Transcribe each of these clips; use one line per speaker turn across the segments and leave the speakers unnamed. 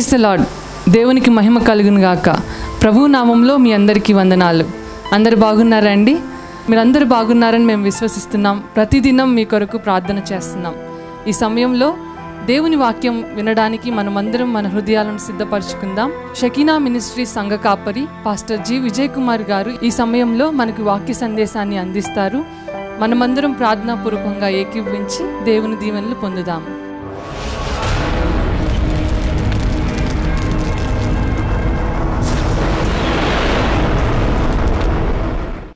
praise the lord దేవునికి మహిమ కలుగును గాక ప్రభు నామంలో మీ అందరికీ వందనాలు అందరు బాగున్నారండి మీరందరూ బాగున్నారని మేము విశ్వసిస్తున్నాం ప్రతిదినం మీ కొరకు ప్రార్థన చేస్తున్నాం ఈ సమయంలో దేవుని వాక్యం వినడానికి మనమందరం మన హృదయాలను సిద్ధపరచుకుందాం షకీనా మినిస్ట్రీ సంఘ కాపరి పాస్టర్ జి విజయ్ కుమార్ గారు ఈ సమయంలో మనకు వాక్య సందేశాన్ని అందిస్తారు మనమందరం ప్రార్థనాపూర్వకంగా ఏకీభవించి దేవుని దీవెనలు పొందుదాము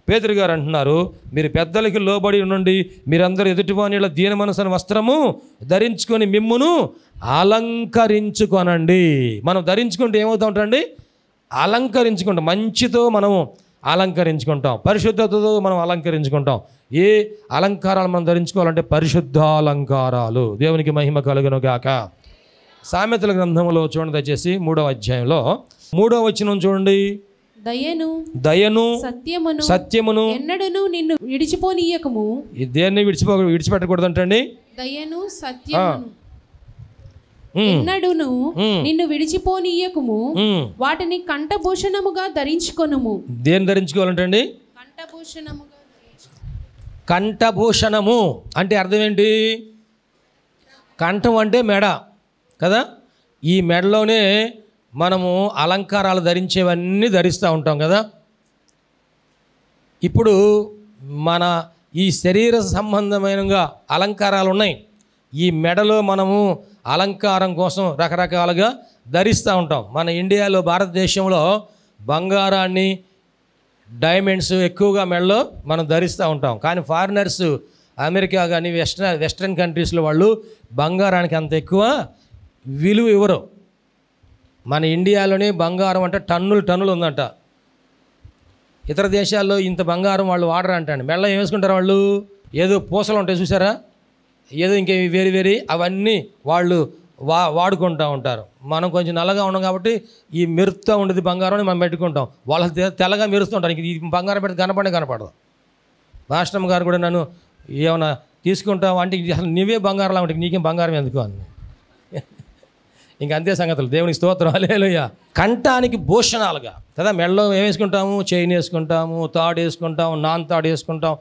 పేదరి గారు అంటున్నారు మీరు పెద్దలకి లోబడి ఉండండి మీరందరూ ఎదుటివాని ఇలా దీన మనసుని వస్త్రము ధరించుకొని మిమ్మును అలంకరించుకొనండి మనం ధరించుకుంటే ఏమవుతా ఉంటారండి అలంకరించుకుంటాం మంచితో మనము అలంకరించుకుంటాం పరిశుద్ధతతో మనం అలంకరించుకుంటాం ఏ అలంకారాలు మనం ధరించుకోవాలంటే పరిశుద్ధ అలంకారాలు దేవునికి మహిమ కలుగును గాక సామెతల గ్రంథంలో చూడండి దయచేసి మూడవ అధ్యాయంలో మూడవ వచ్చిన చూడండి దయను దయను సత్యమును సత్యమును
ఎన్నడను నిన్ను విడిచిపోనీయకము
దేన్ని విడిచిపో విడిచిపెట్టకూడదు అంటండి
దయను సత్యమును ఎన్నడును నిన్ను విడిచిపోనీయకము వాటిని కంఠభూషణముగా ధరించుకొనుము
దేన్ని ధరించుకోవాలంటండి
కంఠభూషణముగా
కంఠభూషణము అంటే అర్థం ఏంటి కంఠం అంటే మెడ కదా ఈ మెడలోనే మనము అలంకారాలు ధరించేవన్నీ ధరిస్తూ ఉంటాం కదా ఇప్పుడు మన ఈ శరీర సంబంధమైనగా అలంకారాలు ఉన్నాయి ఈ మెడలో మనము అలంకారం కోసం రకరకాలుగా ధరిస్తూ ఉంటాం మన ఇండియాలో భారతదేశంలో బంగారాన్ని డైమండ్స్ ఎక్కువగా మెడలో మనం ధరిస్తూ ఉంటాం కానీ ఫారినర్స్ అమెరికా కానీ వెస్ట్రన్ వెస్ట్రన్ కంట్రీస్లో వాళ్ళు బంగారానికి అంత ఎక్కువ విలువ ఇవ్వరు మన ఇండియాలోనే బంగారం అంటే టన్నులు టన్నులు ఉందంట ఇతర దేశాల్లో ఇంత బంగారం వాళ్ళు వాడరు అండి మెల్ల ఏం వేసుకుంటారు వాళ్ళు ఏదో పూసలు ఉంటాయి చూసారా ఏదో ఇంకేమి వేరు వేరి అవన్నీ వాళ్ళు వా వాడుకుంటూ ఉంటారు మనం కొంచెం నల్లగా ఉన్నాం కాబట్టి ఈ మెరుస్తూ ఉండేది బంగారం మనం పెట్టుకుంటాం వాళ్ళ తెల్లగా ఉంటారు ఇంక ఈ బంగారం పెట్టి కనపడే కనపడదు భాష్ణం గారు కూడా నన్ను ఏమైనా తీసుకుంటావు అంటే అసలు నువ్వే బంగారం లాంటి నీకేం బంగారం ఎందుకు అని ఇంక అంతే సంగతులు దేవునికి స్తోత్రం అలేలుయ్య కంఠానికి భూషణాలుగా కదా మెడలో ఏం వేసుకుంటాము చైన్ వేసుకుంటాము తాడు వేసుకుంటాం నాన్ తాడు వేసుకుంటాం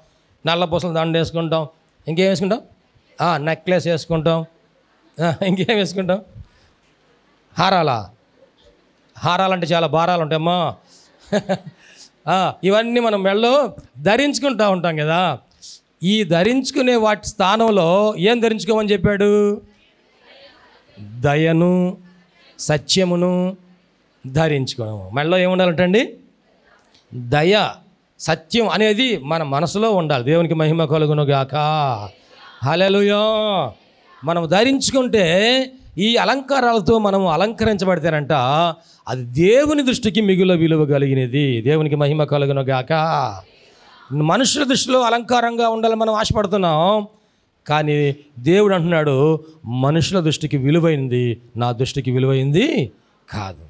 నల్ల పూసలు దండ వేసుకుంటాం ఇంకేం వేసుకుంటాం నెక్లెస్ వేసుకుంటాం ఇంకేం వేసుకుంటాం హారాలా హారాలంటే చాలా భారాలు ఉంటాయమ్మా ఇవన్నీ మనం మెళ్ళలో ధరించుకుంటూ ఉంటాం కదా ఈ ధరించుకునే వాటి స్థానంలో ఏం ధరించుకోమని చెప్పాడు దయను సత్యమును ధరించుకోవడం మెడలో ఏముండాలంటండి దయ సత్యం అనేది మన మనసులో ఉండాలి దేవునికి మహిమ గాక హలలుయో మనం ధరించుకుంటే ఈ అలంకారాలతో మనము అలంకరించబడితేనంట అది దేవుని దృష్టికి మిగుల విలువ కలిగినది దేవునికి మహిమ గాక మనుషుల దృష్టిలో అలంకారంగా ఉండాలని మనం ఆశపడుతున్నాం కానీ దేవుడు అంటున్నాడు మనుషుల దృష్టికి విలువైంది నా దృష్టికి విలువైంది కాదు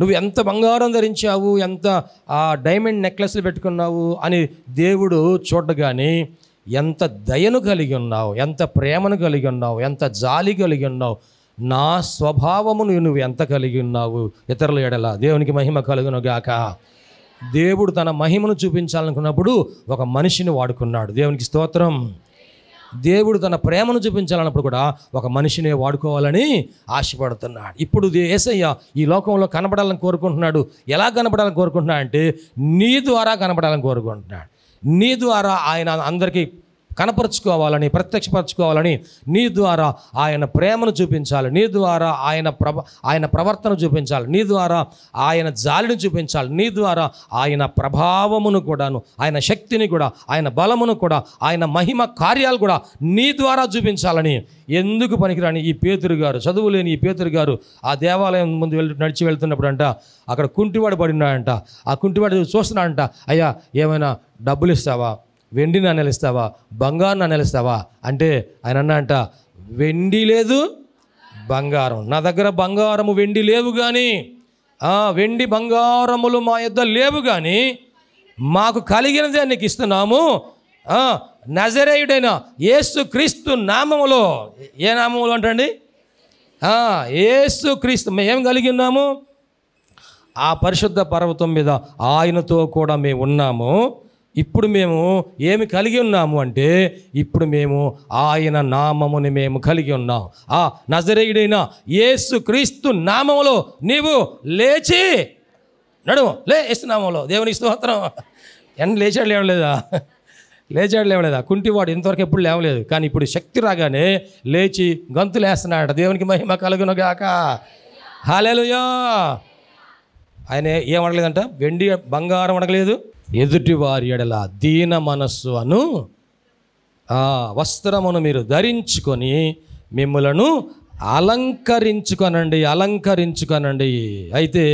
నువ్వు ఎంత బంగారం ధరించావు ఎంత ఆ డైమండ్ నెక్లెస్లు పెట్టుకున్నావు అని దేవుడు చూడగానే ఎంత దయను కలిగి ఉన్నావు ఎంత ప్రేమను కలిగి ఉన్నావు ఎంత జాలి కలిగి ఉన్నావు నా స్వభావమును నువ్వు ఎంత కలిగి ఉన్నావు ఇతరుల ఎడల దేవునికి మహిమ కలుగునుగాక దేవుడు తన మహిమను చూపించాలనుకున్నప్పుడు ఒక మనిషిని వాడుకున్నాడు దేవునికి స్తోత్రం దేవుడు తన ప్రేమను చూపించాలన్నప్పుడు కూడా ఒక మనిషినే వాడుకోవాలని ఆశపడుతున్నాడు ఇప్పుడు ఏసయ్య ఈ లోకంలో కనపడాలని కోరుకుంటున్నాడు ఎలా కనపడాలని కోరుకుంటున్నాడు అంటే నీ ద్వారా కనపడాలని కోరుకుంటున్నాడు నీ ద్వారా ఆయన అందరికీ కనపరుచుకోవాలని ప్రత్యక్షపరచుకోవాలని నీ ద్వారా ఆయన ప్రేమను చూపించాలి నీ ద్వారా ఆయన ప్రభ ఆయన ప్రవర్తన చూపించాలి నీ ద్వారా ఆయన జాలిని చూపించాలి నీ ద్వారా ఆయన ప్రభావమును కూడాను ఆయన శక్తిని కూడా ఆయన బలమును కూడా ఆయన మహిమ కార్యాలు కూడా నీ ద్వారా చూపించాలని ఎందుకు పనికిరాని ఈ పేతురు గారు చదువు లేని ఈ పేతురు గారు ఆ దేవాలయం ముందు వెళ్ళి నడిచి వెళ్తున్నప్పుడు అంట అక్కడ కుంటివాడు పడినాడంట ఆ కుంటివాడు చూస్తున్నాడంట అయ్యా ఏమైనా డబ్బులు ఇస్తావా వెండి నాణ్యాలు ఇస్తావా బంగారు అంటే ఆయన అన్న అంట వెండి లేదు బంగారం నా దగ్గర బంగారము వెండి లేవు కానీ వెండి బంగారములు మా యొద్ లేవు కానీ మాకు కలిగినదే నీకు ఇస్తున్నాము నజరేయుడైన ఏసు క్రీస్తు నామములో ఏ నామములు అంటండి ఏసు క్రీస్తు మేము కలిగి ఉన్నాము ఆ పరిశుద్ధ పర్వతం మీద ఆయనతో కూడా మేము ఉన్నాము ఇప్పుడు మేము ఏమి కలిగి ఉన్నాము అంటే ఇప్పుడు మేము ఆయన నామముని మేము కలిగి ఉన్నాం ఆ నజరేయుడైన యేసు క్రీస్తు నామములో నీవు లేచి నడుము లే నామంలో దేవుని స్తోత్రం ఎన్ లేచాడు లేవలేదా లేచాడు లేవలేదా కుంటివాడు ఇంతవరకు ఎప్పుడు లేవలేదు కానీ ఇప్పుడు శక్తి రాగానే లేచి గంతులు దేవునికి మహిమ కలుగునుగాక హాలేలుయా ఆయన ఏం అడగలేదంట వెండి బంగారం అడగలేదు ఎదుటివారి ఎడల దీన మనస్సు అను వస్త్రమును మీరు ధరించుకొని మిమ్మలను అలంకరించుకొనండి అలంకరించుకొనండి అయితే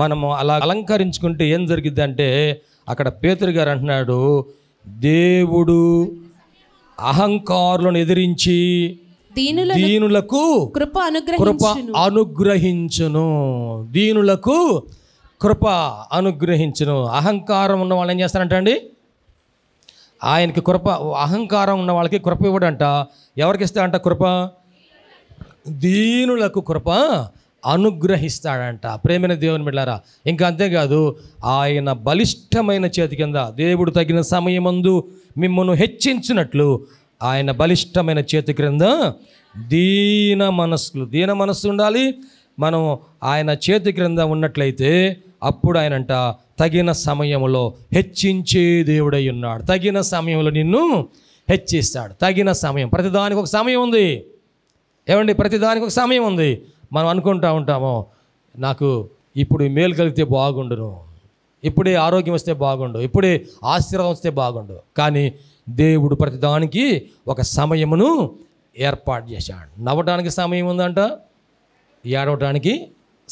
మనము అలా అలంకరించుకుంటే ఏం జరిగింది అంటే అక్కడ పేతురు గారు అంటున్నాడు దేవుడు అహంకారులను ఎదిరించి
దీనులకు కృప
అనుగ్రహించును దీనులకు కృప అనుగ్రహించను అహంకారం ఉన్న వాళ్ళు ఏం చేస్తారంటండి ఆయనకి కృప అహంకారం ఉన్న వాళ్ళకి కృప ఇవ్వడంట ఎవరికి ఇస్తాడంట కృప దీనులకు కృప అనుగ్రహిస్తాడంట ప్రేమైన దేవుని బిడ్డారా ఇంకా అంతేకాదు ఆయన బలిష్టమైన చేతి కింద దేవుడు తగిన సమయమందు మిమ్మల్ని హెచ్చించినట్లు ఆయన బలిష్టమైన చేతి క్రింద దీన మనస్సులు దీన మనస్సు ఉండాలి మనం ఆయన చేతి క్రింద ఉన్నట్లయితే అప్పుడు ఆయనంట తగిన సమయంలో హెచ్చించే దేవుడై ఉన్నాడు తగిన సమయంలో నిన్ను హెచ్చిస్తాడు తగిన సమయం ప్రతిదానికి ఒక సమయం ఉంది ఏమండి ప్రతిదానికి ఒక సమయం ఉంది మనం అనుకుంటా ఉంటాము నాకు ఇప్పుడు మేలు కలిగితే బాగుండును ఇప్పుడే ఆరోగ్యం వస్తే బాగుండు ఇప్పుడే ఆశీర్వాదం వస్తే బాగుండు కానీ దేవుడు ప్రతిదానికి ఒక సమయమును ఏర్పాటు చేశాడు నవ్వటానికి సమయం ఉందంట ఏడవటానికి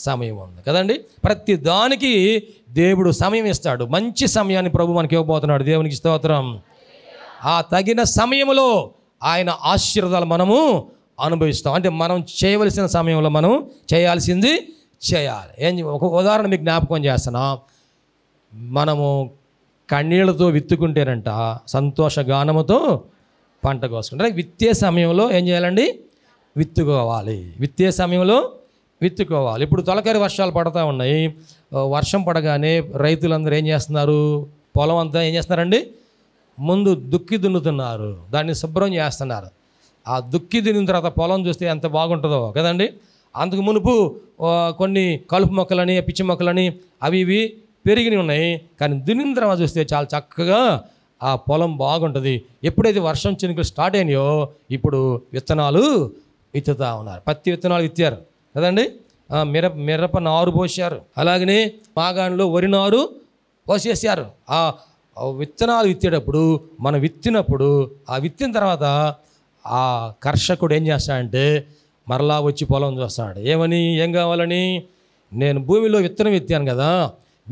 సమయం ఉంది కదండి ప్రతి దానికి దేవుడు సమయం ఇస్తాడు మంచి సమయాన్ని ప్రభు మనకి ఇవ్వబోతున్నాడు దేవునికి స్తోత్రం ఆ తగిన సమయంలో ఆయన ఆశీర్వాదాలు మనము అనుభవిస్తాం అంటే మనం చేయవలసిన సమయంలో మనం చేయాల్సింది చేయాలి ఏం ఒక ఉదాహరణ మీకు జ్ఞాపకం చేస్తున్నా మనము కన్నీళ్లతో విత్తుకుంటేనంట సంతోష గానముతో పంట కోసుకుంటే విత్తే సమయంలో ఏం చేయాలండి విత్తుకోవాలి విత్తే సమయంలో విత్తుకోవాలి ఇప్పుడు తొలకరి వర్షాలు పడతా ఉన్నాయి వర్షం పడగానే రైతులందరూ ఏం చేస్తున్నారు పొలం అంతా ఏం చేస్తున్నారండి ముందు దుక్కి దున్నుతున్నారు దాన్ని శుభ్రం చేస్తున్నారు ఆ దుక్కి దున్నిన తర్వాత పొలం చూస్తే ఎంత బాగుంటుందో కదండి అంతకు మునుపు కొన్ని కలుపు మొక్కలని పిచ్చి మొక్కలని అవి ఇవి పెరిగినవి ఉన్నాయి కానీ దున్నిన తర్వాత చూస్తే చాలా చక్కగా ఆ పొలం బాగుంటుంది ఎప్పుడైతే వర్షం చినుకులు స్టార్ట్ అయినాయో ఇప్పుడు విత్తనాలు విత్తుతా ఉన్నారు పత్తి విత్తనాలు విత్తారు కదండి మిర మిరప నారు పోసారు అలాగనే మాగాణిలో వరి నారు పోసేసారు ఆ విత్తనాలు విత్తేటప్పుడు మనం విత్తినప్పుడు ఆ విత్తిన తర్వాత ఆ కర్షకుడు ఏం చేస్తాడంటే మరలా వచ్చి పొలం చూస్తాడు ఏమని ఏం కావాలని నేను భూమిలో విత్తనం విత్తాను కదా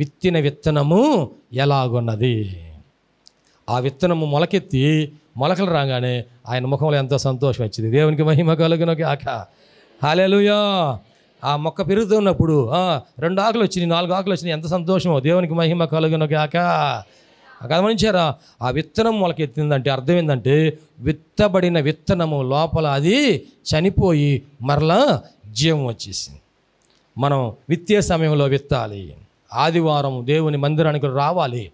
విత్తిన విత్తనము ఎలాగున్నది ఆ విత్తనము మొలకెత్తి మొలకలు రాగానే ఆయన ముఖంలో ఎంతో సంతోషం వచ్చింది దేవునికి మహిమ కలుగునకి ఆక హాలెలుయా ఆ మొక్క పెరుగుతున్నప్పుడు రెండు ఆకులు వచ్చినాయి నాలుగు ఆకులు వచ్చినాయి ఎంత సంతోషమో దేవునికి మహిమ కలుగును కాక గమనించారా ఆ విత్తనం మొలకెత్తిందంటే అర్థం ఏంటంటే విత్తబడిన విత్తనము లోపల అది చనిపోయి మరలా జీవం వచ్చేసింది మనం విత్తే సమయంలో విత్తాలి ఆదివారం దేవుని మందిరానికి రావాలి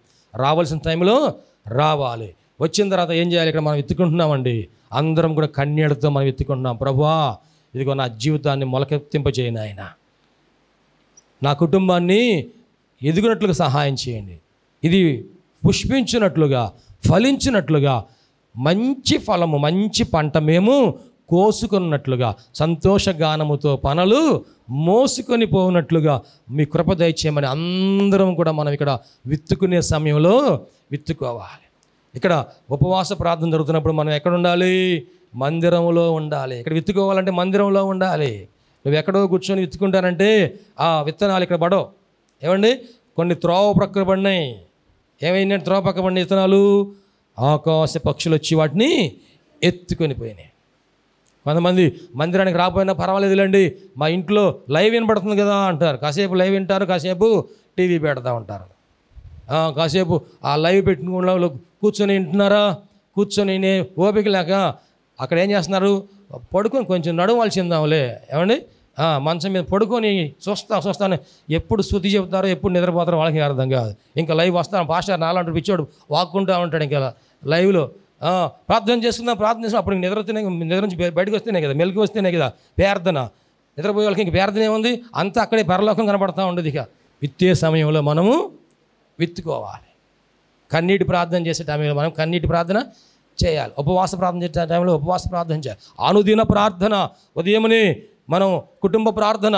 రావాల్సిన టైంలో రావాలి వచ్చిన తర్వాత ఏం చేయాలి ఇక్కడ మనం ఎత్తుకుంటున్నామండి అందరం కూడా కన్నీళ్ళతో మనం ఎత్తుకుంటున్నాం ప్రభా ఇదిగో నా జీవితాన్ని మొలకెత్తింపజేయను ఆయన నా కుటుంబాన్ని ఎదుగునట్లుగా సహాయం చేయండి ఇది పుష్పించినట్లుగా ఫలించినట్లుగా మంచి ఫలము మంచి పంట మేము కోసుకున్నట్లుగా సంతోషగానముతో పనులు మోసుకొని పోనట్లుగా మీ కృప దయచేయమని అందరం కూడా మనం ఇక్కడ విత్తుకునే సమయంలో విత్తుకోవాలి ఇక్కడ ఉపవాస ప్రార్థన జరుగుతున్నప్పుడు మనం ఎక్కడ ఉండాలి మందిరంలో ఉండాలి ఇక్కడ విత్తుకోవాలంటే మందిరంలో ఉండాలి నువ్వు ఎక్కడో కూర్చొని విత్తుకుంటానంటే ఆ విత్తనాలు ఇక్కడ పడవు ఏమండి కొన్ని త్రోవ ప్రక్కన పడినాయి ఏమైనా త్రోవ పక్క పడిన విత్తనాలు ఆకాశ పక్షులు వచ్చి వాటిని ఎత్తుకొని పోయినాయి కొంతమంది మందిరానికి రాకపోయినా పర్వాలేదులేండి మా ఇంట్లో లైవ్ వినపడుతుంది కదా అంటారు కాసేపు లైవ్ వింటారు కాసేపు టీవీ పెడతా ఉంటారు కాసేపు ఆ లైవ్ పెట్టుకున్న కూర్చొని వింటున్నారా కూర్చొని ఓపిక లేక అక్కడ ఏం చేస్తున్నారు పడుకొని కొంచెం నడుము వాల్చిందాంలే ఏమండి మంచం మీద పడుకొని చూస్తా చూస్తాను ఎప్పుడు శృతి చెబుతారో ఎప్పుడు నిద్రపోతారో వాళ్ళకి అర్థం కాదు ఇంకా లైవ్ వస్తాను భాష నాలంటే పిచ్చోడు వాక్కుంటా ఉంటాడు ఇంకా లైవ్లో ప్రార్థన చేసుకుందాం ప్రార్థన చేస్తున్నాం అప్పుడు నిద్ర వస్తేనే నిద్ర నుంచి బయటకు వస్తేనే కదా మెలికి వస్తేనే కదా ప్రార్థన నిద్రపోయే వాళ్ళకి ఇంక ప్రార్థన ఏముంది అంతా అక్కడే పరలోకం కనబడతా ఉండదు ఇక విత్తే సమయంలో మనము విత్తుకోవాలి కన్నీటి ప్రార్థన చేసే టైంలో మనం కన్నీటి ప్రార్థన చేయాలి ఉపవాస ప్రార్థన చేసే టైంలో ఉపవాస ప్రార్థన చేయాలి అనుదిన ప్రార్థన ఉదయముని మనం కుటుంబ ప్రార్థన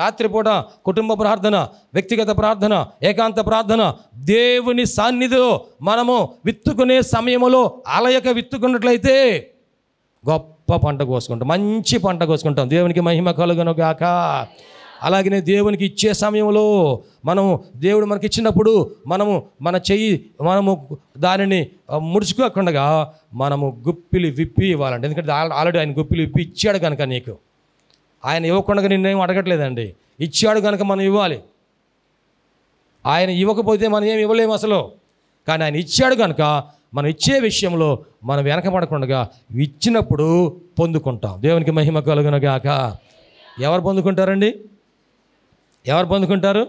రాత్రిపూట కుటుంబ ప్రార్థన వ్యక్తిగత ప్రార్థన ఏకాంత ప్రార్థన దేవుని సాన్నిధిలో మనము విత్తుకునే సమయంలో అలయక విత్తుకున్నట్లయితే గొప్ప పంట కోసుకుంటాం మంచి పంట కోసుకుంటాం దేవునికి మహిమ కలుగను గాక అలాగనే దేవునికి ఇచ్చే సమయంలో మనము దేవుడు మనకి ఇచ్చినప్పుడు మనము మన చెయ్యి మనము దానిని ముడుచుకోకుండా మనము గుప్పిలు విప్పి ఇవ్వాలండి ఎందుకంటే ఆల్రెడీ ఆయన గుప్పిలు విప్పి ఇచ్చాడు కనుక నీకు ఆయన ఇవ్వకుండా నిన్నేం అడగట్లేదండి ఇచ్చాడు కనుక మనం ఇవ్వాలి ఆయన ఇవ్వకపోతే మనం ఏమి ఇవ్వలేము అసలు కానీ ఆయన ఇచ్చాడు కనుక మనం ఇచ్చే విషయంలో మనం వెనకబడకుండా ఇచ్చినప్పుడు పొందుకుంటాం దేవునికి మహిమ కలుగునగాక ఎవరు పొందుకుంటారండి ఎవరు పొందుకుంటారు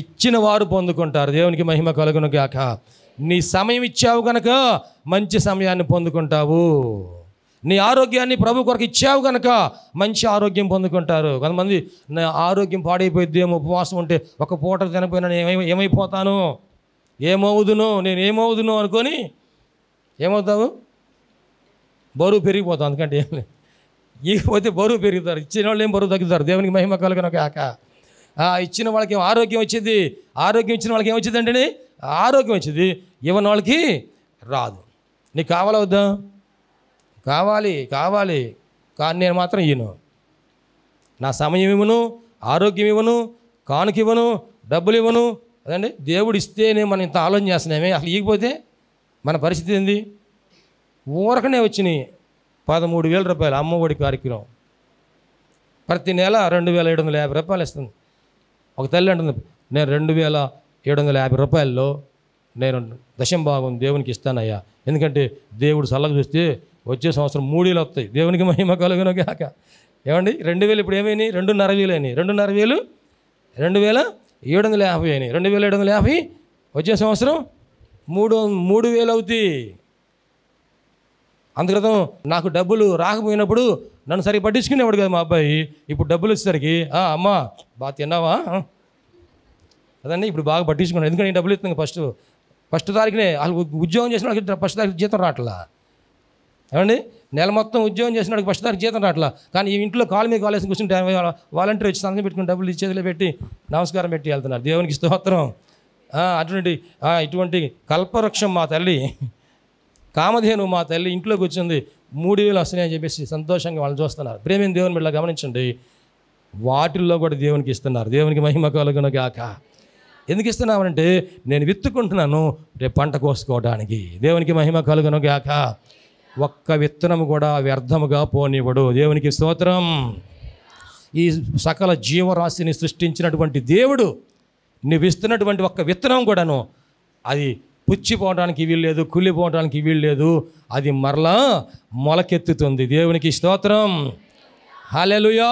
ఇచ్చిన వారు పొందుకుంటారు దేవునికి మహిమ కలుగును గాక నీ సమయం ఇచ్చావు కనుక మంచి సమయాన్ని పొందుకుంటావు నీ ఆరోగ్యాన్ని ప్రభు కొరకు ఇచ్చావు కనుక మంచి ఆరోగ్యం పొందుకుంటారు కొంతమంది నా ఆరోగ్యం ఏమో ఉపవాసం ఉంటే ఒక పూట తినపోయినా నేను ఏమైపోతాను ఏమవుదును నేను ఏమవుదును అనుకొని ఏమవుతావు బరువు పెరిగిపోతావు అందుకంటే ఏం ఇకపోతే బరువు పెరుగుతారు ఇచ్చిన వాళ్ళు ఏం బరువు తగ్గుతారు దేవునికి మహిమ కాక ఇచ్చిన వాళ్ళకి ఆరోగ్యం వచ్చింది ఆరోగ్యం ఇచ్చిన వాళ్ళకి ఏమొచ్చింది ఆరోగ్యం వచ్చింది ఇవ్వని వాళ్ళకి రాదు నీకు కావాలా కావాలి కావాలి కానీ నేను మాత్రం ఇవ్వను నా సమయం ఇవ్వను ఆరోగ్యం ఇవ్వను కానుక ఇవ్వను డబ్బులు ఇవ్వను అదండి దేవుడు ఇస్తేనే మనం ఇంత ఆలోచన చేస్తున్నామే అసలు ఇవ్వకపోతే మన పరిస్థితి ఏంది ఊరకనే వచ్చినాయి పదమూడు వేల రూపాయలు అమ్మఒడి కార్యక్రమం ప్రతి నెల రెండు వేల ఏడు వందల యాభై రూపాయలు ఇస్తుంది ఒక తల్లి అంటుంది నేను రెండు వేల ఏడు వందల యాభై రూపాయల్లో నేను దశం భాగం దేవునికి ఇస్తానయ్యా ఎందుకంటే దేవుడు సల్లగా చూస్తే వచ్చే సంవత్సరం మూడేలు వస్తాయి దేవునికి మహిమ కలుగును కాక ఏమండి రెండు వేలు ఇప్పుడు ఏమైనాయి రెండున్నర వేలు అయినాయి రెండున్నర వేలు రెండు వేల ఏడు వందల యాభై అయినాయి రెండు వేల ఏడు వందల యాభై వచ్చే సంవత్సరం మూడు మూడు వేలు అవుతాయి అందుకృతం నాకు డబ్బులు రాకపోయినప్పుడు నన్ను సరిగ్గా పట్టించుకునేవాడు కదా మా అబ్బాయి ఇప్పుడు డబ్బులు వచ్చేసరికి అమ్మా బాగా తిన్నావా అదండి ఇప్పుడు బాగా పట్టించుకున్నాను ఎందుకంటే డబ్బులు ఇస్తున్నాను ఫస్ట్ ఫస్ట్ తారీఖునే వాళ్ళు ఉద్యోగం చేసిన వాళ్ళకి ఫస్ట్ తారీఖు జీతం రావట్లా ఏమండి నెల మొత్తం ఉద్యోగం చేసిన వాడికి ఫస్ట్ తారీఖు జీతం రావట్లా కానీ ఈ ఇంట్లో కాలు మీద కూర్చుని కూర్చుంటే వాలంటీర్ వచ్చి సంతకం పెట్టుకుని డబ్బులు ఇచ్చేదిలో పెట్టి నమస్కారం పెట్టి వెళ్తున్నారు దేవునికి స్తోత్రం అటువంటి ఇటువంటి కల్పవృక్షం మా తల్లి కామధేను మా తల్లి ఇంట్లోకి వచ్చింది మూడు వేలు వస్తున్నాయి అని చెప్పేసి సంతోషంగా వాళ్ళని చూస్తున్నారు ప్రేమిని దేవుని మీద గమనించండి వాటిల్లో కూడా దేవునికి ఇస్తున్నారు దేవునికి మహిమ కలుగును గాక ఎందుకు ఇస్తున్నామంటే నేను విత్తుకుంటున్నాను రేపు పంట కోసుకోవడానికి దేవునికి మహిమ కలుగును గాక ఒక్క విత్తనం కూడా వ్యర్థముగా పోనివ్వడు దేవునికి స్తోత్రం ఈ సకల జీవరాశిని సృష్టించినటువంటి దేవుడు నువ్వు ఇస్తున్నటువంటి ఒక్క విత్తనం కూడాను అది పుచ్చిపోవడానికి వీలు లేదు కుళ్ళిపోవడానికి వీలు లేదు అది మరలా మొలకెత్తుతుంది దేవునికి స్తోత్రం హలెలుయా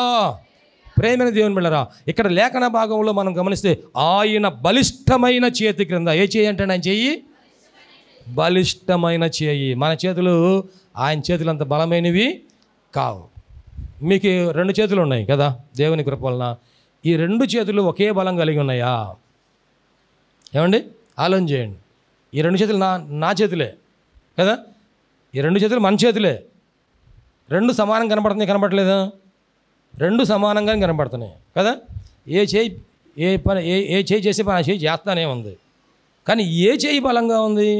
ప్రేమైన దేవుని బిళ్ళరా ఇక్కడ లేఖన భాగంలో మనం గమనిస్తే ఆయన బలిష్టమైన చేతి క్రింద ఏ చేయి అంటే ఆయన చెయ్యి బలిష్టమైన చేయి మన చేతులు ఆయన చేతులు అంత బలమైనవి కావు మీకు రెండు చేతులు ఉన్నాయి కదా దేవుని కృప వలన ఈ రెండు చేతులు ఒకే బలం కలిగి ఉన్నాయా ఏమండి ఆలోచన చేయండి ఈ రెండు చేతులు నా నా చేతులే కదా ఈ రెండు చేతులు మన చేతులే రెండు సమానం కనబడుతున్నాయి కనబడలేదు రెండు సమానంగా కనపడుతున్నాయి కదా ఏ చేయి ఏ పని ఏ ఏ చేయి చేసే పని ఆ చేయి చేస్తానే ఉంది కానీ ఏ చేయి బలంగా ఉంది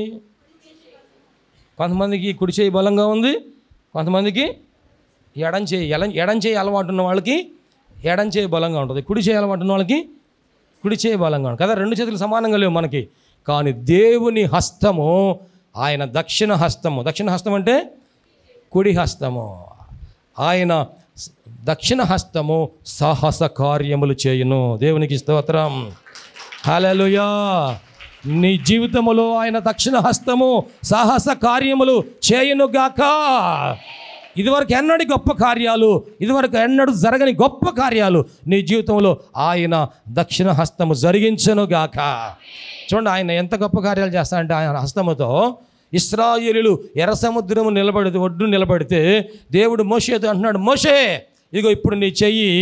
కొంతమందికి కుడి చేయి బలంగా ఉంది కొంతమందికి ఎడం చేయి ఎలం ఎడం చేయి అలవాటు ఉన్న వాళ్ళకి ఎడం చేయి బలంగా ఉంటుంది కుడి చేయి అలవాటు ఉన్న వాళ్ళకి కుడి చేయి బలంగా ఉంటుంది కదా రెండు చేతులు సమానంగా లేవు మనకి కానీ దేవుని హస్తము ఆయన దక్షిణ హస్తము దక్షిణ హస్తం అంటే కుడి హస్తము ఆయన దక్షిణ హస్తము సాహస కార్యములు చేయును దేవునికి స్తోత్రం హలలుయా నీ జీవితములో ఆయన దక్షిణ హస్తము సాహస కార్యములు గాక ఇదివరకు ఎన్నడి గొప్ప కార్యాలు ఇదివరకు ఎన్నడు జరగని గొప్ప కార్యాలు నీ జీవితంలో ఆయన దక్షిణ హస్తము జరిగించనుగాక చూడండి ఆయన ఎంత గొప్ప కార్యాలు చేస్తాడంటే ఆయన హస్తముతో ఇస్రాయలు ఎర్ర సముద్రము నిలబడి ఒడ్డు నిలబడితే దేవుడు మోషేతో అంటున్నాడు మోషే ఇదిగో ఇప్పుడు నీ చెయ్యి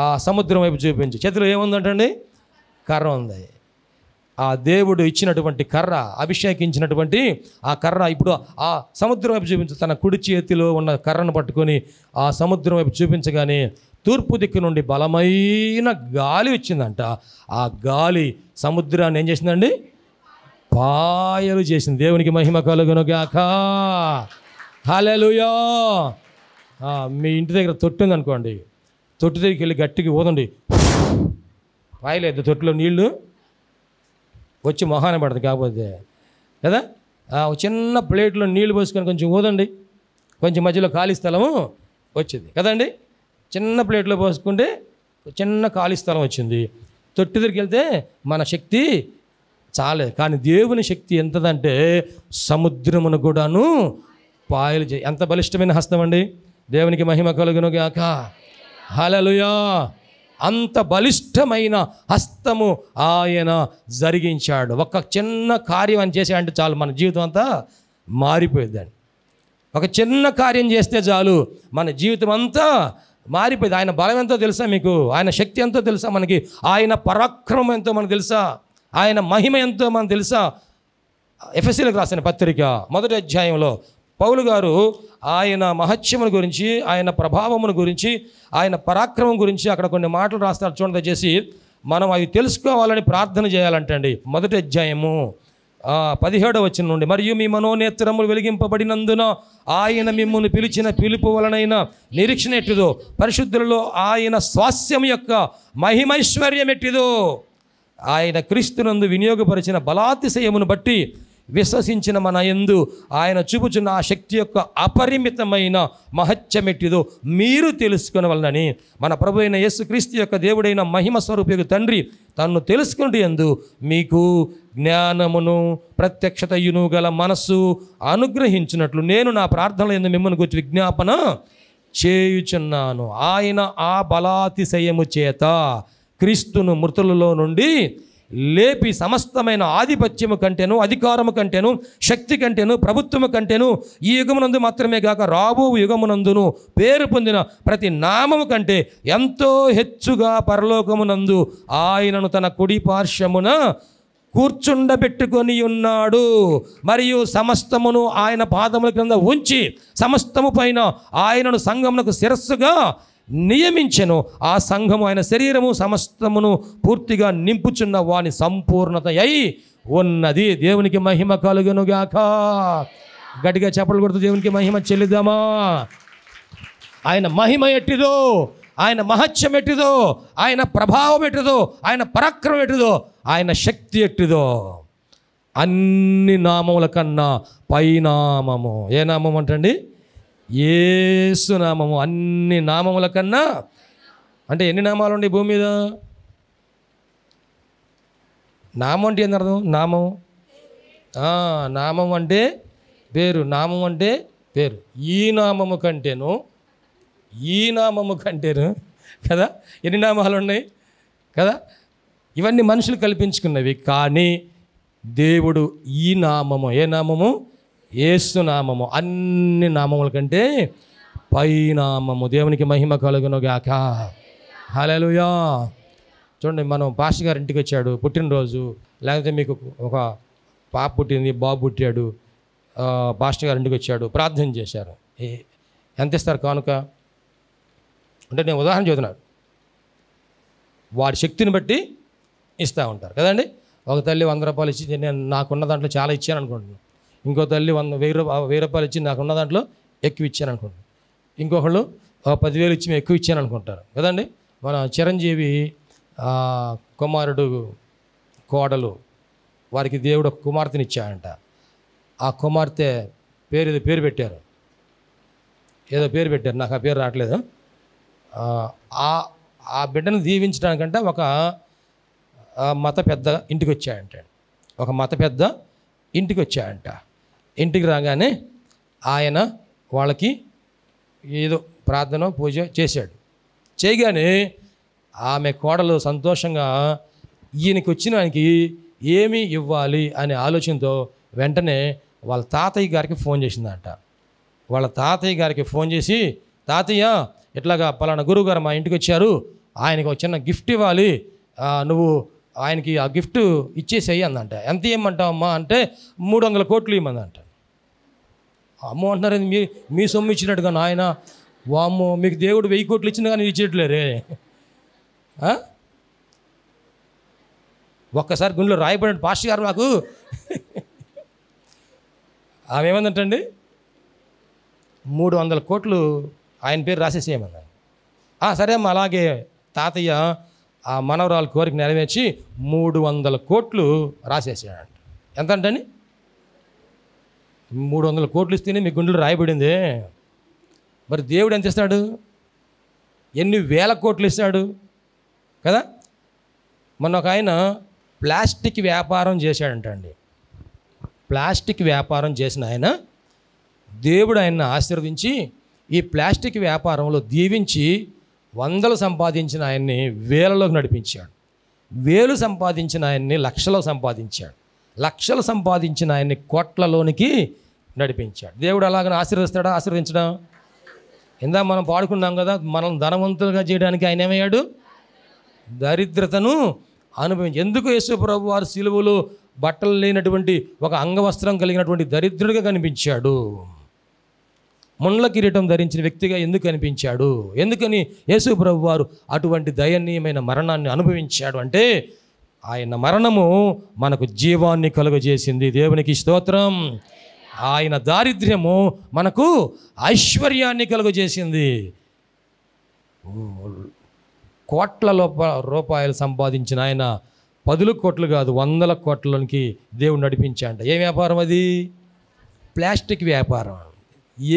ఆ సముద్రం వైపు చూపించు చేతిలో ఏముందంటండి కర్ర ఉంది ఆ దేవుడు ఇచ్చినటువంటి కర్ర అభిషేకించినటువంటి ఆ కర్ర ఇప్పుడు ఆ సముద్రం వైపు చూపించ తన కుడి చేతిలో ఉన్న కర్రను పట్టుకొని ఆ సముద్రం వైపు చూపించగానే తూర్పు దిక్కు నుండి బలమైన గాలి వచ్చిందంట ఆ గాలి సముద్రాన్ని ఏం చేసిందండి పాయలు చేసింది దేవునికి మహిమ కలుగునుగాక హాలెలుయో మీ ఇంటి దగ్గర తొట్టు ఉందనుకోండి తొట్టు దగ్గరికి వెళ్ళి గట్టిగా ఊదండి పాయలేదు తొట్టులో నీళ్ళు వచ్చి మొహాన పడదు కాకపోతే కదా ఒక చిన్న ప్లేట్లో నీళ్లు పోసుకొని కొంచెం ఊదండి కొంచెం మధ్యలో ఖాళీ స్థలము వచ్చింది కదండి చిన్న ప్లేట్లో పోసుకుంటే చిన్న ఖాళీ స్థలం వచ్చింది తొట్టి దగ్గరికి వెళ్తే మన శక్తి చాలేదు కానీ దేవుని శక్తి ఎంతదంటే సముద్రమును కూడాను పాయలు ఎంత బలిష్టమైన హస్తం అండి దేవునికి మహిమ కలుగును గాక హలలుయా అంత బలిష్టమైన హస్తము ఆయన జరిగించాడు ఒక చిన్న కార్యం అని చేసే అంటే చాలు మన జీవితం అంతా మారిపోయేదాన్ని ఒక చిన్న కార్యం చేస్తే చాలు మన జీవితం అంతా మారిపోయింది ఆయన బలం ఎంతో తెలుసా మీకు ఆయన శక్తి ఎంతో తెలుసా మనకి ఆయన పరాక్రమం ఎంతో మనకు తెలుసా ఆయన మహిమ ఎంతో మనకు తెలుసా ఎఫ్ఎస్సీలకు రాసిన పత్రిక మొదటి అధ్యాయంలో పౌలు గారు ఆయన మహత్యమును గురించి ఆయన ప్రభావమును గురించి ఆయన పరాక్రమం గురించి అక్కడ కొన్ని మాటలు రాస్తారు చూడండి చేసి మనం అవి తెలుసుకోవాలని ప్రార్థన చేయాలంటండి మొదటి అధ్యాయము పదిహేడవ వచ్చిన నుండి మరియు మీ మనోనేత్రములు వెలిగింపబడినందున ఆయన మిమ్మల్ని పిలిచిన పిలుపు వలనైనా నిరీక్షణ ఎట్టిదో పరిశుద్ధులలో ఆయన స్వాస్యం యొక్క మహిమైశ్వర్యం ఎట్టిదో ఆయన క్రీస్తునందు వినియోగపరిచిన బలాతిశయమును బట్టి విశ్వసించిన మన ఎందు ఆయన చూపుచున్న ఆ శక్తి యొక్క అపరిమితమైన మహత్యమెట్టిదో మీరు తెలుసుకునవలనని మన ప్రభు అయిన యేసుక్రీస్తు యొక్క దేవుడైన మహిమ స్వరూప తండ్రి తన్ను తెలుసుకుని ఎందు మీకు జ్ఞానమును ప్రత్యక్షతయును గల మనస్సు అనుగ్రహించినట్లు నేను నా ప్రార్థనలు ఎందు మిమ్మల్ని గురించి విజ్ఞాపన చేయుచున్నాను ఆయన ఆ బలాతిశయము చేత క్రీస్తును మృతులలో నుండి లేపి సమస్తమైన ఆధిపత్యము కంటేను అధికారము కంటేను శక్తి కంటేను ప్రభుత్వము కంటేను ఈ యుగమునందు మాత్రమే కాక రాబో యుగమునందును పేరు పొందిన ప్రతి నామము కంటే ఎంతో హెచ్చుగా పరలోకమునందు ఆయనను తన కుడి పార్శ్వమున కూర్చుండబెట్టుకొని ఉన్నాడు మరియు సమస్తమును ఆయన పాదముల క్రింద ఉంచి సమస్తము పైన ఆయనను సంగమునకు శిరస్సుగా నియమించెను ఆ సంఘము ఆయన శరీరము సమస్తమును పూర్తిగా నింపుచున్న వాని సంపూర్ణత అయి ఉన్నది దేవునికి మహిమ కలుగునుగాక గట్టిగా చెప్పలు కొడుతూ దేవునికి మహిమ చెల్లిద్దామా ఆయన మహిమ ఎట్టిదో ఆయన మహత్యం ఎట్టిదో ఆయన ప్రభావం ఎట్టిదో ఆయన పరాక్రమం ఎట్టిదో ఆయన శక్తి ఎట్టిదో అన్ని నామముల కన్నా పైనామము ఏ నామం అంటండి ఏసు నామము అన్ని నామముల కన్నా అంటే ఎన్ని నామాలు ఉన్నాయి భూమి మీద నామం అంటే ఏంది అర్థం నామం నామం అంటే పేరు నామం అంటే పేరు ఈ నామము కంటేను ఈ నామము కంటేను కదా ఎన్ని నామాలు ఉన్నాయి కదా ఇవన్నీ మనుషులు కల్పించుకున్నవి కానీ దేవుడు ఈ నామము ఏ నామము ఏసు నామము అన్ని నామముల కంటే పైనామము దేవునికి మహిమ కలుగును గాక హలలుయా చూడండి మనం పాస్టర్ గారి ఇంటికి వచ్చాడు పుట్టినరోజు లేకపోతే మీకు ఒక పాప పుట్టింది బాబు పుట్టాడు పాస్టర్ గారి ఇంటికి వచ్చాడు ప్రార్థన చేశారు ఎంత ఇస్తారు కానుక అంటే నేను ఉదాహరణ చెబుతున్నాను వాడి శక్తిని బట్టి ఇస్తూ ఉంటారు కదండి ఒక తల్లి వంద రూపాయలు ఇచ్చి నేను నాకున్న దాంట్లో చాలా ఇచ్చాను అనుకుంటున్నాను ఇంకో తల్లి వంద వెయ్యి రూపాయలు వెయ్యి రూపాయలు ఇచ్చి నాకున్న దాంట్లో ఎక్కువ ఇచ్చాను అనుకుంటాను ఇంకొకళ్ళు పదివేలు ఇచ్చి ఎక్కువ ఇచ్చాను అనుకుంటారు కదండి మన చిరంజీవి కుమారుడు కోడలు వారికి దేవుడు ఒక కుమార్తెని ఇచ్చాడంట ఆ కుమార్తె పేరు ఏదో పేరు పెట్టారు ఏదో పేరు పెట్టారు నాకు ఆ పేరు రావట్లేదు ఆ ఆ బిడ్డను దీవించడానికంటే ఒక మత పెద్ద ఇంటికి వచ్చాయంట ఒక మత పెద్ద ఇంటికి వచ్చాయంట ఇంటికి రాగానే ఆయన వాళ్ళకి ఏదో ప్రార్థన పూజ చేశాడు చేయగానే ఆమె కోడలు సంతోషంగా ఈయనకి వచ్చిన ఆయనకి ఏమి ఇవ్వాలి అనే ఆలోచనతో వెంటనే వాళ్ళ తాతయ్య గారికి ఫోన్ చేసిందంట వాళ్ళ తాతయ్య గారికి ఫోన్ చేసి తాతయ్య ఇట్లాగా పలానా గురువుగారు మా ఇంటికి వచ్చారు ఆయనకు ఒక చిన్న గిఫ్ట్ ఇవ్వాలి నువ్వు ఆయనకి ఆ గిఫ్ట్ ఇచ్చేసేయి అందంట ఎంత ఇవ్వమంటావమ్మా అంటే మూడు వందల కోట్లు ఇవ్వమందంట అమ్మ అంటున్నారు మీ మీ సొమ్ము ఇచ్చినట్టుగా నాయన వామ్మ మీకు దేవుడు వెయ్యి కోట్లు ఇచ్చింది కానీ ఇచ్చేట్లేరే ఒక్కసారి గుండెలో రాయబడిన పాస్ట్ గారు మాకు ఆమె ఏమందంటండి మూడు వందల కోట్లు ఆయన పేరు రాసేసేయమన్నాను సరే అమ్మ అలాగే తాతయ్య ఆ మనవరాలు కోరిక నెరవేర్చి మూడు వందల కోట్లు రాసేసాడంట ఎంత అంటండి మూడు వందల కోట్లు ఇస్తేనే మీ గుండెలు రాయబడింది మరి దేవుడు ఎంత ఇస్తాడు ఎన్ని వేల కోట్లు ఇస్తాడు కదా మొన్న ఒక ఆయన ప్లాస్టిక్ వ్యాపారం చేశాడంటండి ప్లాస్టిక్ వ్యాపారం చేసిన ఆయన దేవుడు ఆయన్ని ఆశీర్వదించి ఈ ప్లాస్టిక్ వ్యాపారంలో దీవించి వందలు సంపాదించిన ఆయన్ని వేలలోకి నడిపించాడు వేలు సంపాదించిన ఆయన్ని లక్షలో సంపాదించాడు లక్షలు సంపాదించిన ఆయన్ని కోట్లలోనికి నడిపించాడు దేవుడు అలాగని ఆశీర్వదిస్తాడా ఆశీర్వదించడం ఇందా మనం పాడుకున్నాం కదా మనం ధనవంతులుగా చేయడానికి ఆయన ఏమయ్యాడు దరిద్రతను అనుభవించి ఎందుకు యేసు ప్రభు వారు సిలువలు బట్టలు లేనటువంటి ఒక అంగవస్త్రం కలిగినటువంటి దరిద్రుడిగా కనిపించాడు ముండ్ల కిరీటం ధరించిన వ్యక్తిగా ఎందుకు కనిపించాడు ఎందుకని యేసు ప్రభు వారు అటువంటి దయనీయమైన మరణాన్ని అనుభవించాడు అంటే ఆయన మరణము మనకు జీవాన్ని కలుగజేసింది దేవునికి స్తోత్రం ఆయన దారిద్ర్యము మనకు ఐశ్వర్యాన్ని కలుగజేసింది కోట్ల రూపాయలు సంపాదించిన ఆయన పదుల కోట్లు కాదు వందల కోట్లకి దేవుడు నడిపించాంట ఏ వ్యాపారం అది ప్లాస్టిక్ వ్యాపారం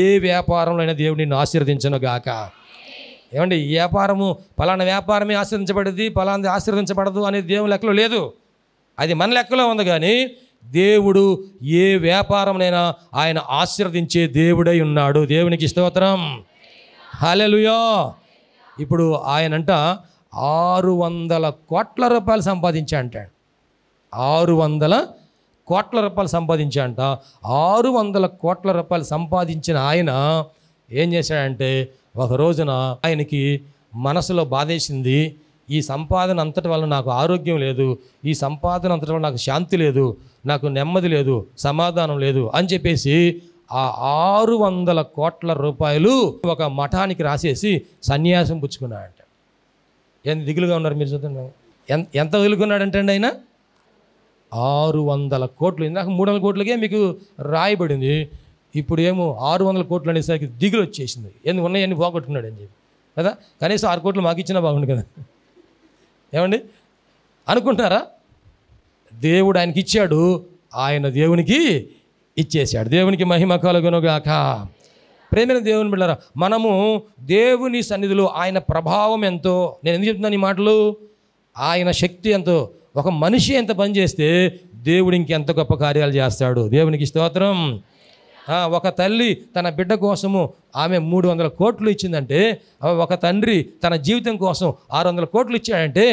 ఏ వ్యాపారంలో అయినా దేవుడిని ఆశీర్వదించను గాక ఏమండి ఈ వ్యాపారము పలానా వ్యాపారమే ఆశ్రయించబడింది పలాంది ఆశీర్వించబడదు అనేది దేవుని లెక్కలో లేదు అది మన లెక్కలో ఉంది కానీ దేవుడు ఏ వ్యాపారంనైనా ఆయన ఆశీర్వదించే దేవుడై ఉన్నాడు దేవునికి ఇష్టవతరం హలెలుయో ఇప్పుడు ఆయనంట ఆరు వందల కోట్ల రూపాయలు సంపాదించా అంటాడు ఆరు వందల కోట్ల రూపాయలు సంపాదించా అంట ఆరు వందల కోట్ల రూపాయలు సంపాదించిన ఆయన ఏం చేశాడంటే ఒక రోజున ఆయనకి మనసులో బాధేసింది ఈ సంపాదన అంతటి వల్ల నాకు ఆరోగ్యం లేదు ఈ సంపాదన అంతటి వల్ల నాకు శాంతి లేదు నాకు నెమ్మది లేదు సమాధానం లేదు అని చెప్పేసి ఆ ఆరు వందల కోట్ల రూపాయలు ఒక మఠానికి రాసేసి సన్యాసం పుచ్చుకున్నాడంట ఎంత దిగులుగా ఉన్నారు మీరు చూద్దాం ఎంత ఎంత వదులుకున్నాడంటే అండి ఆయన ఆరు వందల కోట్లు ఇందాక మూడు వందల కోట్లకే మీకు రాయబడింది ఇప్పుడు ఏమో ఆరు వందల కోట్లు అనేసరికి దిగులు వచ్చేసింది ఎందుకు ఉన్నాయని బాగుంటున్నాడు అని చెప్పి కదా కనీసం ఆరు కోట్లు మాకు ఇచ్చినా బాగుండు కదా ఏమండి అనుకుంటున్నారా దేవుడు ఆయనకి ఇచ్చాడు ఆయన దేవునికి ఇచ్చేసాడు దేవునికి మహిమ కలుగునుగాక ప్రేమైన దేవుని బిళ్ళరా మనము దేవుని సన్నిధిలో ఆయన ప్రభావం ఎంతో నేను ఎందుకు చెప్తున్నాను ఈ మాటలు ఆయన శక్తి ఎంతో ఒక మనిషి ఎంత పనిచేస్తే దేవుడు ఇంకెంత గొప్ప కార్యాలు చేస్తాడు దేవునికి స్తోత్రం ఒక తల్లి తన బిడ్డ కోసము ఆమె మూడు వందల కోట్లు ఇచ్చిందంటే ఒక తండ్రి తన జీవితం కోసం ఆరు వందల కోట్లు ఇచ్చాడంటే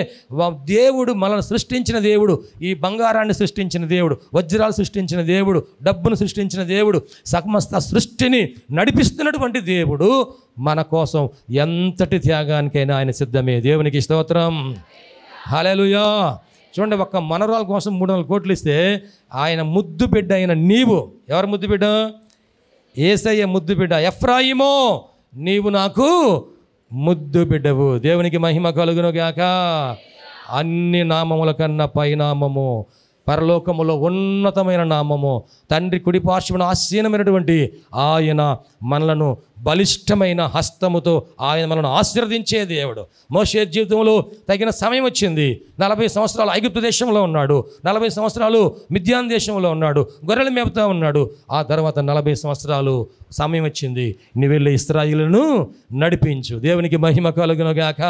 దేవుడు మనల్ని సృష్టించిన దేవుడు ఈ బంగారాన్ని సృష్టించిన దేవుడు వజ్రాలు సృష్టించిన దేవుడు డబ్బును సృష్టించిన దేవుడు సమస్త సృష్టిని నడిపిస్తున్నటువంటి దేవుడు మన కోసం ఎంతటి త్యాగానికైనా ఆయన సిద్ధమే దేవునికి స్తోత్రం హలెలుయా చూడండి ఒక్క మనరాల కోసం మూడు వందల కోట్లు ఇస్తే ఆయన ముద్దు బిడ్డ అయిన నీవు ఎవరు ముద్దు బిడ్డ ఏసయ్య ముద్దు బిడ్డ ఎఫ్రాయిమో నీవు నాకు ముద్దు బిడ్డవు దేవునికి మహిమ కలుగునుగాక అన్ని నామముల కన్నా పైనామము పరలోకములో ఉన్నతమైన నామము తండ్రి కుడి పార్శ్వమున ఆసీనమైనటువంటి ఆయన మనలను బలిష్టమైన హస్తముతో ఆయన మనను ఆశీర్వదించే దేవుడు మోసే జీవితంలో తగిన సమయం వచ్చింది నలభై సంవత్సరాలు ఐగుప్తు దేశంలో ఉన్నాడు నలభై సంవత్సరాలు మిథ్యాన్ దేశంలో ఉన్నాడు గొర్రెలు మేపుతా ఉన్నాడు ఆ తర్వాత నలభై సంవత్సరాలు సమయం వచ్చింది నీవెళ్ళి ఇస్రాయిలను నడిపించు దేవునికి మహిమ కలుగునగాక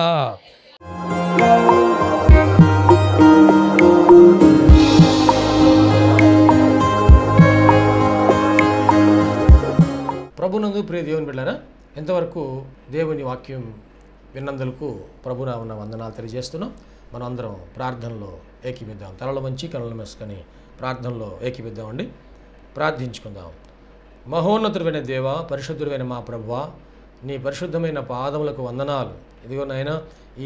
ప్రభునందు ప్రియ దేవుని బిడ్డారా ఎంతవరకు దేవుని వాక్యం విన్నందులకు ప్రభున ఉన్న వందనాలు తెలియజేస్తున్నాం మనం అందరం ప్రార్థనలో ఏకీబిద్దాం తలలు మంచి కనుల మెసుకొని ప్రార్థనలో ఏకీపిద్దామండి ప్రార్థించుకుందాం మహోన్నతుడైన దేవ పరిశుద్ధుడైన మా ప్రభువ నీ పరిశుద్ధమైన పాదములకు వందనాలు ఇదిగో నాయన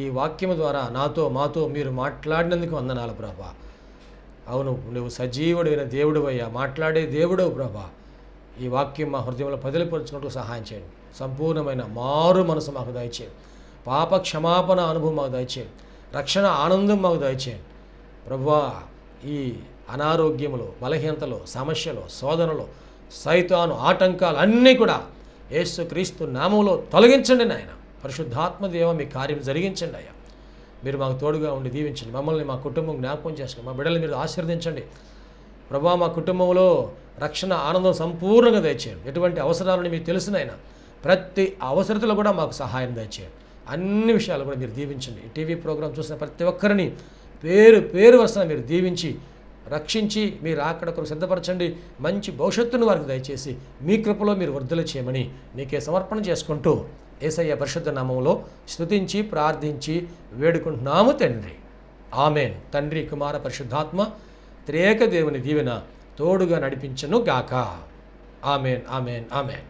ఈ వాక్యము ద్వారా నాతో మాతో మీరు మాట్లాడినందుకు వందనాలు ప్రభా అవును నువ్వు సజీవుడైన దేవుడు అయ్యా మాట్లాడే దేవుడవు ప్రభా ఈ వాక్యం మా హృదయంలో పదిలిపరుచుకున్నట్టు సహాయం చేయండి సంపూర్ణమైన మారు మనసు మాకు దయచేయండి పాప క్షమాపణ అనుభవం మాకు దయచేయండి రక్షణ ఆనందం మాకు దయచేయండి ప్రభువా ఈ అనారోగ్యములు బలహీనతలు సమస్యలు శోధనలు సైతాను ఆటంకాలు అన్నీ కూడా యేసు క్రీస్తు నామంలో తొలగించండి నాయన పరిశుద్ధాత్మదేవ మీ కార్యం జరిగించండి అయ్యా మీరు మాకు తోడుగా ఉండి దీవించండి మమ్మల్ని మా కుటుంబం జ్ఞాపకం చేసుకుని మా బిడ్డలు మీరు ఆశీర్వదించండి ప్రభా మా కుటుంబంలో రక్షణ ఆనందం సంపూర్ణంగా దయచేయండి ఎటువంటి అవసరాలను మీకు తెలిసినైనా ప్రతి అవసరతలో కూడా మాకు సహాయం దయచేయండి అన్ని విషయాలు కూడా మీరు దీవించండి టీవీ ప్రోగ్రాం చూసిన ప్రతి ఒక్కరిని పేరు పేరు వరుసన మీరు దీవించి రక్షించి మీరు అక్కడ సిద్ధపరచండి మంచి భవిష్యత్తును వారికి దయచేసి మీ కృపలో మీరు వృద్ధుల చేయమని నీకే సమర్పణ చేసుకుంటూ ఏసయ్య పరిశుద్ధ నామంలో స్థుతించి ప్రార్థించి వేడుకుంటున్నాము తండ్రి ఆమెన్ తండ్రి కుమార పరిశుద్ధాత్మ త్రేకదేవుని దేవుని దీవెన తోడుగా నడిపించను గాక ఆమెన్ ఆమెన్ ఆమెన్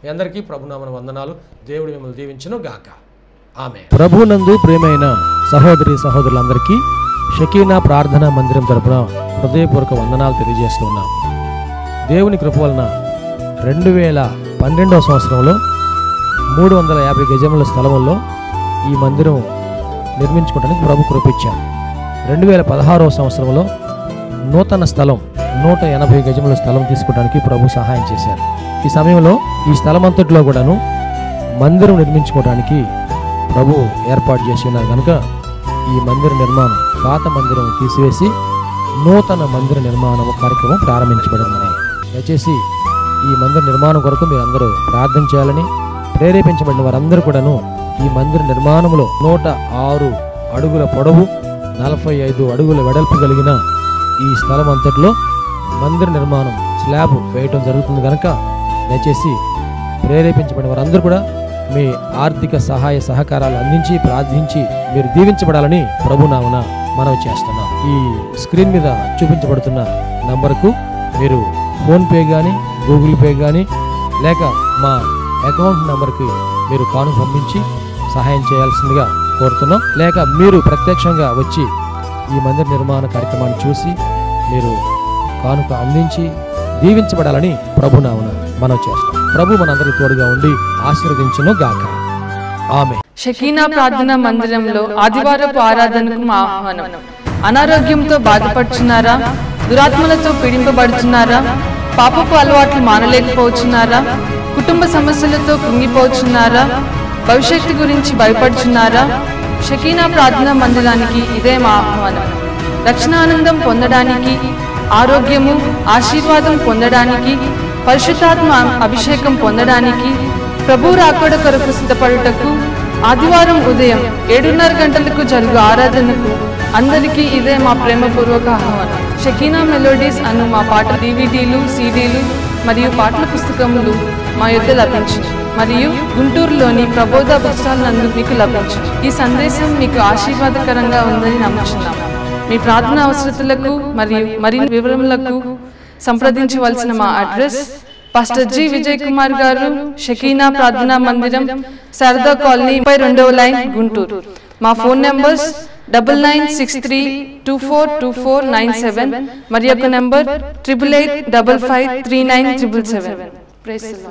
మీ అందరికీ ప్రభునామన వందనాలు దేవుడు మిమ్మల్ని దీవించను గాక ఆమె ప్రభునందు ప్రేమైన సహోదరి సహోదరులందరికీ షకీనా ప్రార్థనా మందిరం తరపున హృదయపూర్వక వందనాలు తెలియజేస్తున్నాం దేవుని కృప వలన రెండు వేల పన్నెండవ సంవత్సరంలో మూడు వందల యాభై గజముల స్థలంలో ఈ మందిరం నిర్మించుకోవడానికి ప్రభు కృపించారు రెండు వేల పదహారవ సంవత్సరంలో నూతన స్థలం నూట ఎనభై గజముల స్థలం తీసుకోవడానికి ప్రభు సహాయం చేశారు ఈ సమయంలో ఈ స్థలం అంతటిలో కూడాను మందిరం నిర్మించుకోవడానికి ప్రభు ఏర్పాటు చేసి ఉన్నారు కనుక ఈ మందిర నిర్మాణం పాత మందిరం తీసివేసి నూతన మందిర నిర్మాణం కార్యక్రమం ప్రారంభించబడింది దయచేసి ఈ మందిర నిర్మాణం కొరకు మీరు అందరూ ప్రార్థన చేయాలని ప్రేరేపించబడిన వారందరూ కూడాను ఈ మందిర నిర్మాణంలో నూట ఆరు అడుగుల పొడవు నలభై ఐదు అడుగుల వెడల్పు కలిగిన ఈ స్థలం అంతట్లో మందిర నిర్మాణం స్లాబ్ వేయటం జరుగుతుంది కనుక దయచేసి ప్రేరేపించబడిన వారందరూ కూడా మీ ఆర్థిక సహాయ సహకారాలు అందించి ప్రార్థించి మీరు దీవించబడాలని నామన మనవి చేస్తున్నాం ఈ స్క్రీన్ మీద చూపించబడుతున్న నంబర్కు మీరు ఫోన్పే కానీ గూగుల్ పే కానీ లేక మా అకౌంట్ నంబర్కి మీరు కాను పంపించి సహాయం చేయాల్సిందిగా కోరుతున్నాం లేక మీరు ప్రత్యక్షంగా వచ్చి ఈ మందిర నిర్మాణ కార్యక్రమాన్ని చూసి మీరు కానుక అందించి దీవించబడాలని నామన మనం చేస్తాం ప్రభు మనందరి తోడుగా ఉండి ఆశీర్వదించును గాక ఆమె
షకీనా ప్రార్థన మందిరంలో ఆదివారపు ఆరాధనకు ఆహ్వానం అనారోగ్యంతో బాధపడుచున్నారా దురాత్మలతో పీడింపబడుచున్నారా పాపపు అలవాట్లు మానలేకపోతున్నారా కుటుంబ సమస్యలతో కుంగిపోచున్నారా భవిష్యత్తు గురించి భయపడుచున్నారా షకీనా ప్రార్థనా మందిరానికి ఇదే మా ఆహ్వానం రక్షణానందం పొందడానికి ఆరోగ్యము ఆశీర్వాదం పొందడానికి పరిశుద్ధాత్మ అభిషేకం పొందడానికి ప్రభు రాకడ కొరకు సిద్ధపడుటకు ఆదివారం ఉదయం ఏడున్నర గంటలకు జరుగు ఆరాధనకు అందరికీ ఇదే మా ప్రేమపూర్వక ఆహ్వానం షకీనా మెలోడీస్ అను మా పాట డివిడీలు సీడీలు మరియు పాటల పుస్తకములు మా యుద్ధ లభించింది మరియు గుంటూరులోని ప్రబోధ బుక్ నందు మీకు లభించు ఈ సందేశం మీకు ఆశీర్వాదకరంగా ఉందని నమ్ముచున్నాము మీ ప్రార్థన అవసరతలకు మరియు మరిన్ని వివరములకు సంప్రదించవలసిన మా address pastor G Vijay Kumar గారు షకీనా ప్రార్థనా మందిరం శారదా కాలనీ ముప్పై రెండవ లైన్ గుంటూరు మా phone numbers double nine six three two four two four nine seven మరి యొక్క number triple eight double five three nine triple seven